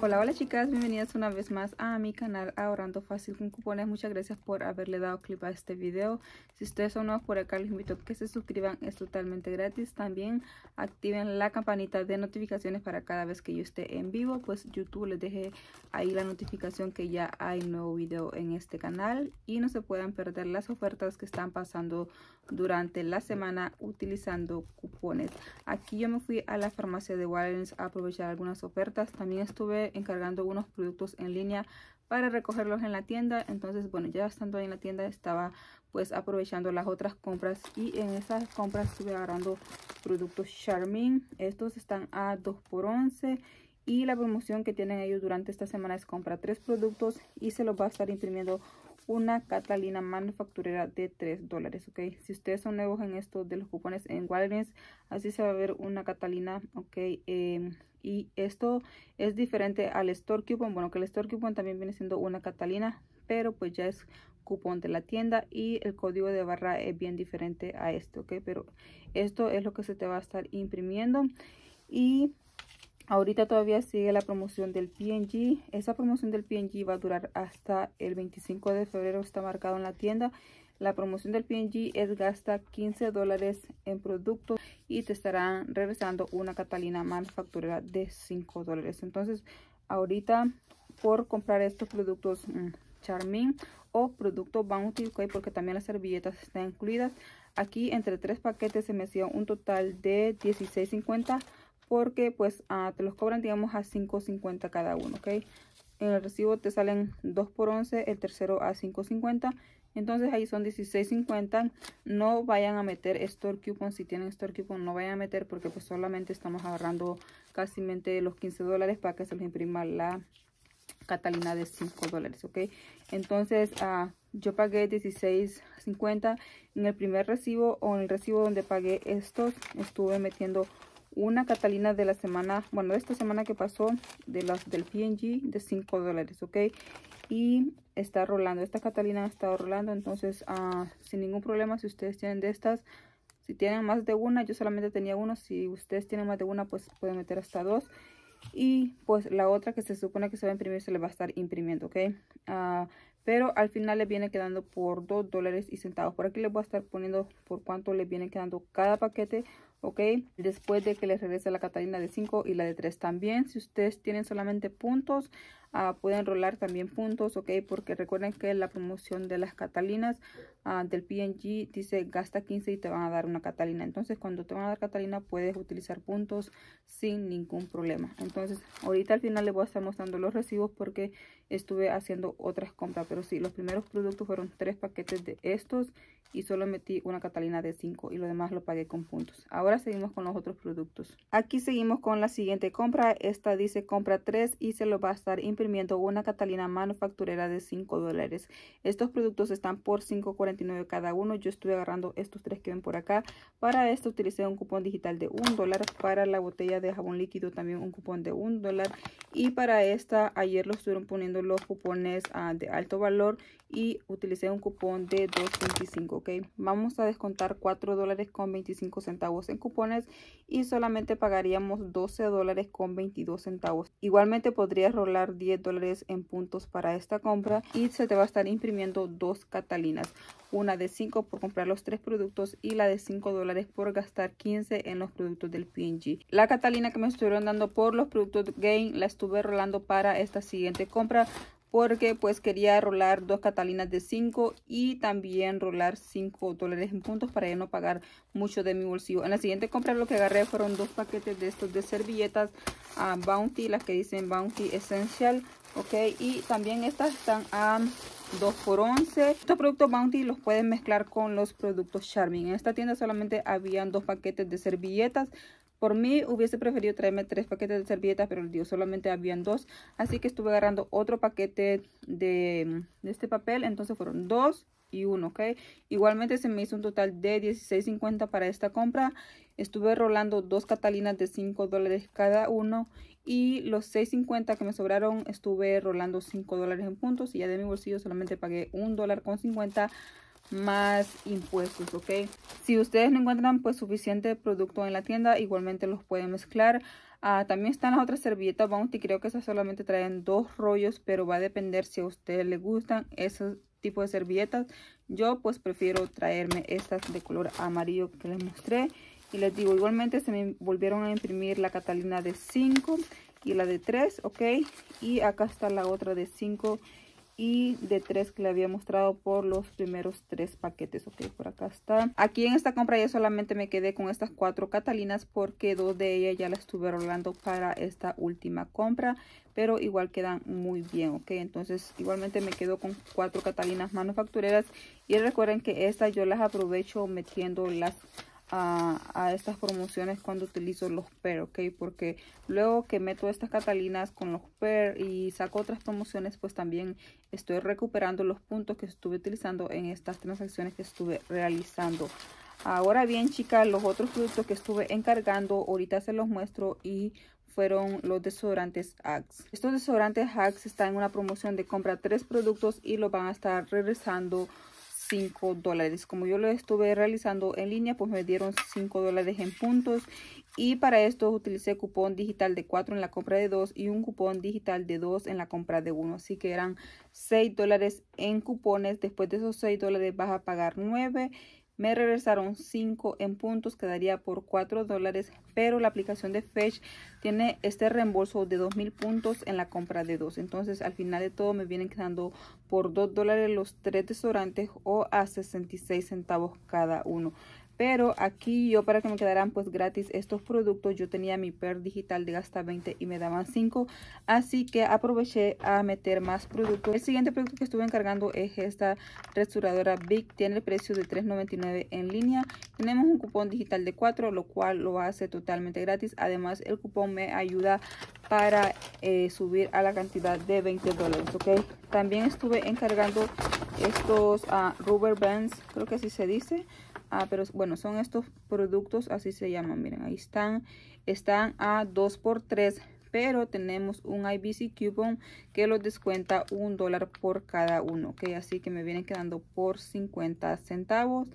Hola, hola chicas, bienvenidas una vez más a mi canal Ahorrando Fácil con Cupones. Muchas gracias por haberle dado clip a este video. Si ustedes son nuevos por acá, les invito a que se suscriban, es totalmente gratis. También activen la campanita de notificaciones para cada vez que yo esté en vivo, pues YouTube les deje ahí la notificación que ya hay nuevo video en este canal y no se puedan perder las ofertas que están pasando durante la semana utilizando cupones. Aquí yo me fui a la farmacia de Walgreens a aprovechar algunas ofertas. También estuve encargando unos productos en línea para recogerlos en la tienda. Entonces, bueno, ya estando ahí en la tienda estaba pues aprovechando las otras compras y en esas compras estuve agarrando productos Charmin. Estos están a 2 por 11 y la promoción que tienen ellos durante esta semana es compra tres productos y se los va a estar imprimiendo una Catalina manufacturera de 3 dólares, ok. Si ustedes son nuevos en esto de los cupones en Walgreens, así se va a ver una Catalina, ok. Em, y esto es diferente al Store Coupon, bueno que el Store cupon también viene siendo una Catalina, pero pues ya es cupón de la tienda y el código de barra es bien diferente a este, ok. Pero esto es lo que se te va a estar imprimiendo y Ahorita todavía sigue la promoción del PNG. Esa promoción del PNG va a durar hasta el 25 de febrero. Está marcado en la tienda. La promoción del PNG es gasta 15 dólares en productos y te estarán regresando una Catalina manufacturera de 5 dólares. Entonces, ahorita por comprar estos productos mm, Charmin o producto Bounty, okay, porque también las servilletas están incluidas. Aquí entre tres paquetes se me hacía un total de $16.50 porque pues ah, te los cobran digamos a 5.50 cada uno, ¿ok? En el recibo te salen 2 por 11, el tercero a 5.50, entonces ahí son 16.50. No vayan a meter store coupon, si tienen store coupon no vayan a meter porque pues solamente estamos agarrando casi los 15 dólares para que se les imprima la Catalina de 5 dólares, ¿ok? Entonces, ah, yo pagué $16.50 en el primer recibo o en el recibo donde pagué estos, estuve metiendo una Catalina de la semana, bueno, esta semana que pasó, de las del PNG, de 5 dólares, ¿ok? Y está rolando, esta Catalina estado rolando, entonces, ah, sin ningún problema, si ustedes tienen de estas, si tienen más de una, yo solamente tenía uno, si ustedes tienen más de una, pues pueden meter hasta dos. Y pues la otra que se supone que se va a imprimir, se le va a estar imprimiendo, ¿ok? Ah, pero al final le viene quedando por 2 dólares y centavos. Por aquí les voy a estar poniendo por cuánto le viene quedando cada paquete ¿ok? Después de que les regrese la Catalina de 5 y la de 3 también. Si ustedes tienen solamente puntos, ah, pueden rolar también puntos, ¿ok? Porque recuerden que la promoción de las Catalinas ah, del PNG dice gasta 15 y te van a dar una Catalina. Entonces, cuando te van a dar Catalina, puedes utilizar puntos sin ningún problema. Entonces, ahorita al final les voy a estar mostrando los recibos porque estuve haciendo otras compras. Pero sí, los primeros productos fueron tres paquetes de estos y solo metí una Catalina de 5 y lo demás lo pagué con puntos. Ahora, ahora seguimos con los otros productos. Aquí seguimos con la siguiente compra. Esta dice compra 3 y se lo va a estar imprimiendo una Catalina manufacturera de 5 dólares. Estos productos están por 5.49 cada uno. Yo estuve agarrando estos tres que ven por acá. Para esto utilicé un cupón digital de 1 dólar. Para la botella de jabón líquido también un cupón de 1 dólar. Y para esta ayer lo estuvieron poniendo los cupones ah, de alto valor y utilicé un cupón de 2.25, ¿ok? Vamos a descontar 4 dólares con 25 centavos en cupones y solamente pagaríamos 12 dólares con 22 centavos. Igualmente podrías rolar 10 dólares en puntos para esta compra y se te va a estar imprimiendo dos catalinas. Una de 5 por comprar los tres productos y la de 5 dólares por gastar 15 en los productos del PNG. La catalina que me estuvieron dando por los productos Gain la estuve rolando para esta siguiente compra porque pues quería rolar dos catalinas de 5 y también rolar 5 dólares en puntos para ya no pagar mucho de mi bolsillo. En la siguiente compra lo que agarré fueron dos paquetes de estos de servilletas a ah, Bounty, las que dicen Bounty Essential, ok, y también estas están a... 2 por 11 estos productos bounty los pueden mezclar con los productos charming en esta tienda solamente habían dos paquetes de servilletas por mí hubiese preferido traerme tres paquetes de servilletas, pero Dios, solamente habían dos. Así que estuve agarrando otro paquete de, este papel. Entonces fueron dos y uno, ¿ok? Igualmente se me hizo un total de $16.50 para esta compra. Estuve rolando dos catalinas de 5 dólares cada uno. Y los $6.50 que me sobraron estuve rolando 5 dólares en puntos. Y ya de mi bolsillo solamente pagué $1.50 dólar con 50 más impuestos, ¿ok? Si ustedes no encuentran pues suficiente producto en la tienda, igualmente los pueden mezclar. Ah, también están las otras servilletas Bounty, creo que esas solamente traen dos rollos, pero va a depender si a ustedes les gustan esos tipo de servilletas. Yo pues prefiero traerme estas de color amarillo que les mostré. Y les digo, igualmente se me volvieron a imprimir la Catalina de 5 y la de 3, ¿ok? Y acá está la otra de 5 y de tres que le había mostrado por los primeros tres paquetes. Ok, por acá está. Aquí en esta compra ya solamente me quedé con estas cuatro Catalinas porque dos de ellas ya las estuve rolando para esta última compra. Pero igual quedan muy bien, ok. Entonces igualmente me quedo con cuatro Catalinas manufactureras. Y recuerden que estas yo las aprovecho metiendo las a, estas promociones cuando utilizo los PER, ¿ok? Porque luego que meto estas catalinas con los PER y saco otras promociones, pues también estoy recuperando los puntos que estuve utilizando en estas transacciones que estuve realizando. Ahora bien, chicas, los otros productos que estuve encargando, ahorita se los muestro y fueron los desodorantes Axe. Estos desodorantes Axe están en una promoción de compra tres productos y los van a estar regresando 5 dólares como yo lo estuve realizando en línea pues me dieron 5 dólares en puntos y para esto utilicé cupón digital de 4 en la compra de 2 y un cupón digital de 2 en la compra de 1 así que eran 6 dólares en cupones después de esos 6 dólares vas a pagar 9 me regresaron 5 en puntos, quedaría por 4 dólares, pero la aplicación de Fetch tiene este reembolso de 2.000 puntos en la compra de 2. Entonces al final de todo me vienen quedando por 2 dólares los 3 restaurantes o a 66 centavos cada uno pero aquí yo para que me quedaran pues gratis estos productos yo tenía mi per digital de gasta 20 y me daban 5 así que aproveché a meter más productos el siguiente producto que estuve encargando es esta restauradora big tiene el precio de 3.99 en línea tenemos un cupón digital de 4 lo cual lo hace totalmente gratis además el cupón me ayuda para eh, subir a la cantidad de 20 dólares ok también estuve encargando estos ah, rubber bands creo que así se dice Ah, pero bueno, son estos productos, así se llaman, miren, ahí están. Están a 2x3, pero tenemos un IBC coupon que los descuenta un dólar por cada uno, que Así que me vienen quedando por 50 centavos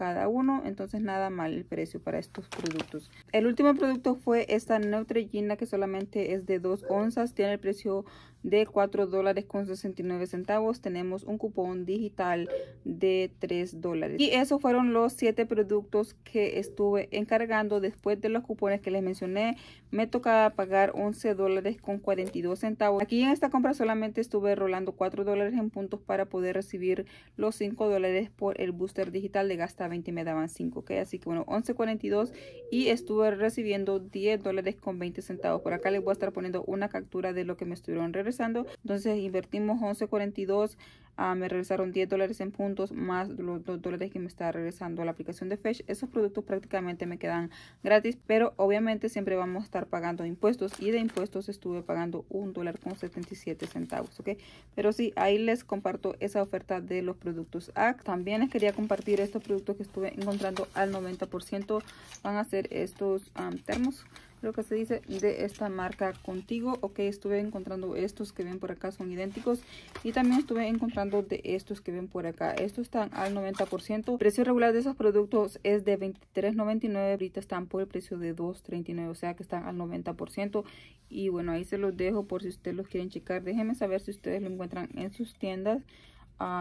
cada uno, entonces nada mal el precio para estos productos. El último producto fue esta Neutrogena que solamente es de 2 onzas, tiene el precio de 4 dólares con 69 centavos. Tenemos un cupón digital de 3 dólares. Y esos fueron los 7 productos que estuve encargando después de los cupones que les mencioné. Me tocaba pagar 11 dólares con 42 centavos. Aquí en esta compra solamente estuve rolando 4 dólares en puntos para poder recibir los 5 dólares por el booster digital de gasta 20 me daban 5, ¿ok? Así que bueno, 11.42 y estuve recibiendo 10 dólares con 20 centavos. Por acá les voy a estar poniendo una captura de lo que me estuvieron regresando. Entonces invertimos 11.42 ah, me regresaron 10 dólares en puntos más los 2 dólares que me está regresando a la aplicación de Fetch. Esos productos prácticamente me quedan gratis, pero obviamente siempre vamos a estar pagando impuestos y de impuestos estuve pagando 1 dólar con 77 centavos, ¿ok? Pero sí, ahí les comparto esa oferta de los productos ACT. Ah, también les quería compartir estos productos que estuve encontrando al 90% van a ser estos termos lo que se dice de esta marca contigo ok estuve encontrando estos que ven por acá son idénticos y también estuve encontrando de estos que ven por acá estos están al 90% precio regular de esos productos es de 23.99 ahorita están por el precio de 2.39 o sea que están al 90% y bueno ahí se los dejo por si ustedes los quieren checar déjenme saber si ustedes lo encuentran en sus tiendas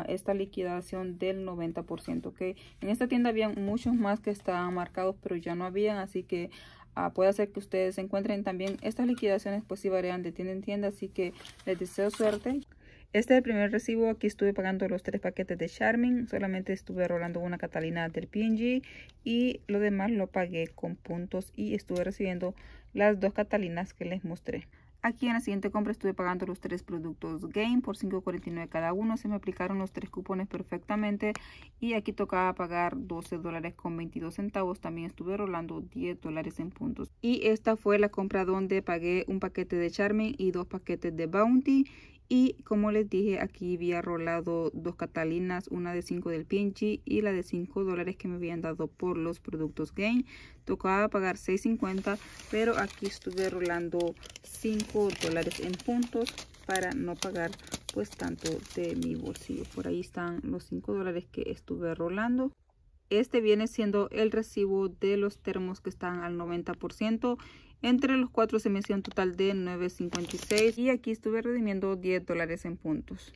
esta liquidación del 90%, que En esta tienda había muchos más que estaban marcados, pero ya no habían, así que ah, puede ser que ustedes encuentren también estas liquidaciones, pues si varían de tienda en tienda, así que les deseo suerte. Este es el primer recibo, aquí estuve pagando los tres paquetes de charming solamente estuve rolando una Catalina del PNG y lo demás lo pagué con puntos y estuve recibiendo las dos Catalinas que les mostré. Aquí en la siguiente compra estuve pagando los tres productos Game por $5.49 cada uno. Se me aplicaron los tres cupones perfectamente. Y aquí tocaba pagar 12 dólares con 22 centavos. También estuve rolando 10 dólares en puntos. Y esta fue la compra donde pagué un paquete de Charmin y dos paquetes de Bounty. Y como les dije, aquí había rolado dos catalinas, una de 5 del Pinchy y la de 5 dólares que me habían dado por los productos Gain. Tocaba pagar 6.50, pero aquí estuve rolando 5 dólares en puntos para no pagar pues tanto de mi bolsillo por ahí están los 5 dólares que estuve rolando este viene siendo el recibo de los termos que están al 90% entre los cuatro se me hacía un total de 9.56 y aquí estuve redimiendo 10 dólares en puntos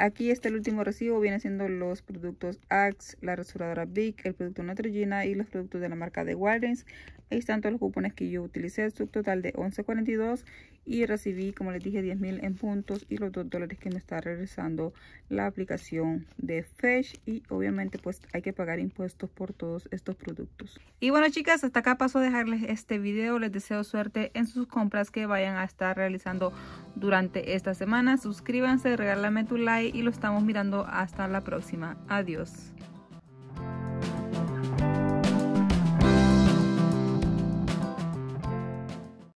Aquí está el último recibo, viene siendo los productos Axe, la restauradora Big, el producto Neutrogena y los productos de la marca de Walgreens. Ahí están todos los cupones que yo utilicé, el total de 11.42 y recibí como les dije 10 mil en puntos y los 2 dólares que me está regresando la aplicación de Fetch y obviamente pues hay que pagar impuestos por todos estos productos y bueno chicas hasta acá paso a dejarles este video les deseo suerte en sus compras que vayan a estar realizando durante esta semana suscríbanse regálame tu like y lo estamos mirando hasta la próxima adiós